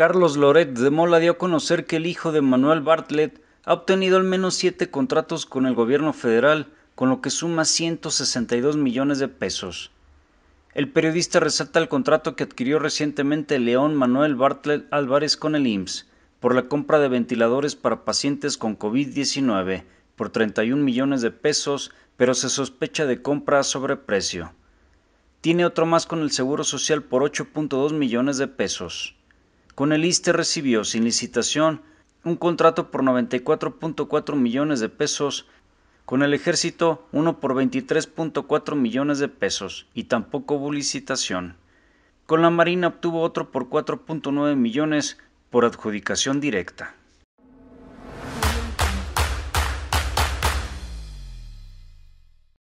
Carlos Loret de Mola dio a conocer que el hijo de Manuel Bartlett ha obtenido al menos siete contratos con el gobierno federal, con lo que suma 162 millones de pesos. El periodista resalta el contrato que adquirió recientemente León Manuel Bartlett Álvarez con el IMSS por la compra de ventiladores para pacientes con COVID-19 por 31 millones de pesos, pero se sospecha de compra a sobreprecio. Tiene otro más con el Seguro Social por 8.2 millones de pesos. Con el ISTE recibió, sin licitación, un contrato por 94.4 millones de pesos, con el Ejército uno por 23.4 millones de pesos, y tampoco hubo licitación. Con la Marina obtuvo otro por 4.9 millones por adjudicación directa.